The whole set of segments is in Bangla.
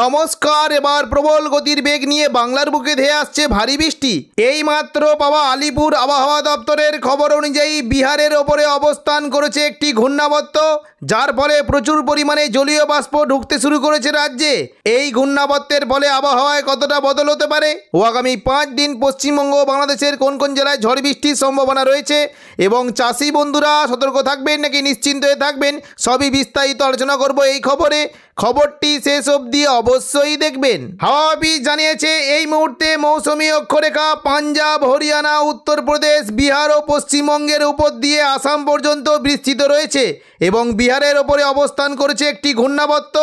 নমস্কার এবার প্রবল গতির বেগ নিয়ে বাংলার বুকে ধেয়ে আসছে ভারী বৃষ্টি এই মাত্র পাওয়া আলিপুর আবহাওয়া দপ্তরের খবর অনুযায়ী বিহারের ওপরে অবস্থান করেছে একটি ঘূর্ণাবত্ত যার ফলে প্রচুর পরিমাণে জলীয় বাষ্প ঢুকতে শুরু করেছে রাজ্যে এই ঘূর্ণাবত্তের ফলে আবহাওয়ায় কতটা বদল হতে পারে ও আগামী পাঁচ দিন পশ্চিমবঙ্গ বাংলাদেশের কোন কোন জেলায় ঝড় বৃষ্টির সম্ভাবনা রয়েছে এবং চাষি বন্ধুরা সতর্ক থাকবেন নাকি নিশ্চিন্ত হয়ে থাকবেন সবই বিস্তারিত আলোচনা করব এই খবরে খবরটি শেষ অবধি অবশ্যই দেখবেন হাওয়া জানিয়েছে এই মুহূর্তে মৌসুমী অক্ষরেখা পাঞ্জাব হরিয়ানা উত্তরপ্রদেশ বিহার ও পশ্চিমবঙ্গের উপর দিয়ে আসাম পর্যন্ত বিস্তৃত রয়েছে এবং বিহারের ওপরে অবস্থান করেছে একটি ঘূর্ণাবত্ত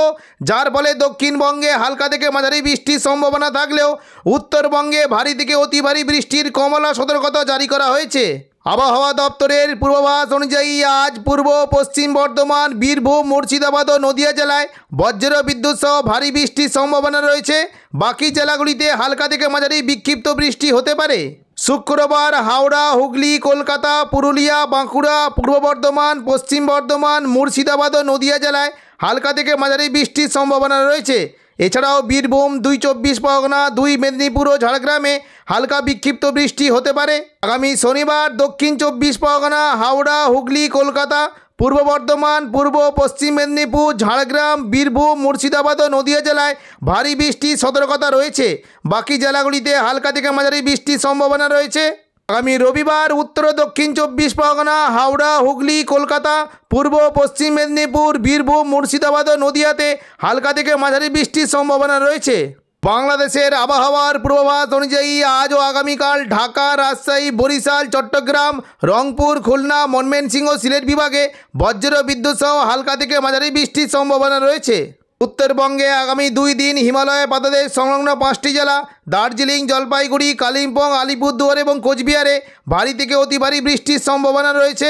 যার ফলে দক্ষিণবঙ্গে হালকা থেকে মাঝারি বৃষ্টির সম্ভাবনা থাকলেও উত্তরবঙ্গে ভারী থেকে অতি ভারী বৃষ্টির কমলা সতর্কতা জারি করা হয়েছে আবহাওয়া দপ্তরের পূর্বাভাস অনুযায়ী আজ পূর্ব পশ্চিম বর্ধমান বীরভূম মুর্শিদাবাদ ও নদিয়া জেলায় বজ্র বিদ্যুৎ সহ ভারী বৃষ্টির সম্ভাবনা রয়েছে বাকি জেলাগুলিতে হালকা থেকে মাঝারি বিক্ষিপ্ত বৃষ্টি হতে পারে শুক্রবার হাওড়া হুগলি কলকাতা পুরুলিয়া বাঁকুড়া পূর্ব বর্ধমান পশ্চিম বর্ধমান মুর্শিদাবাদ ও নদিয়া জেলায় হালকা থেকে মাঝারি বৃষ্টির সম্ভাবনা রয়েছে এছাড়াও বীরভূম দুই চব্বিশ পরগনা দুই মেদিনীপুর ও ঝাড়গ্রামে হালকা বিক্ষিপ্ত বৃষ্টি হতে পারে আগামী শনিবার দক্ষিণ চব্বিশ পরগনা হাওড়া হুগলি কলকাতা পূর্ব বর্ধমান পূর্ব পশ্চিম মেদিনীপুর ঝাড়গ্রাম বীরভূম মুর্শিদাবাদ ও নদীয়া জেলায় ভারী বৃষ্টির সতর্কতা রয়েছে বাকি জেলাগুলিতে হালকা থেকে মাঝারি বৃষ্টির সম্ভাবনা রয়েছে আগামী রবিবার উত্তর দক্ষিণ চব্বিশ পরগনা হাওড়া হুগলি কলকাতা পূর্ব পশ্চিম মেদিনীপুর বীরভূম মুর্শিদাবাদ ও নদিয়াতে হালকা থেকে মাঝারি বৃষ্টির সম্ভাবনা রয়েছে বাংলাদেশের আবহাওয়ার পূর্বাভাস অনুযায়ী আজ ও আগামীকাল ঢাকা রাজশাহী বরিশাল চট্টগ্রাম রংপুর খুলনা ও সিলেট বিভাগে বজ্র বিদ্যুৎ সহ হালকা থেকে মাঝারি বৃষ্টির সম্ভাবনা রয়েছে উত্তরবঙ্গে আগামী দুই দিন হিমালয় পাতাদের সংলগ্ন পাঁচটি জেলা দার্জিলিং জলপাইগুড়ি কালিম্পং আলিপুরদুয়ার এবং কোচবিহারে ভারী থেকে অতি ভারী বৃষ্টির সম্ভাবনা রয়েছে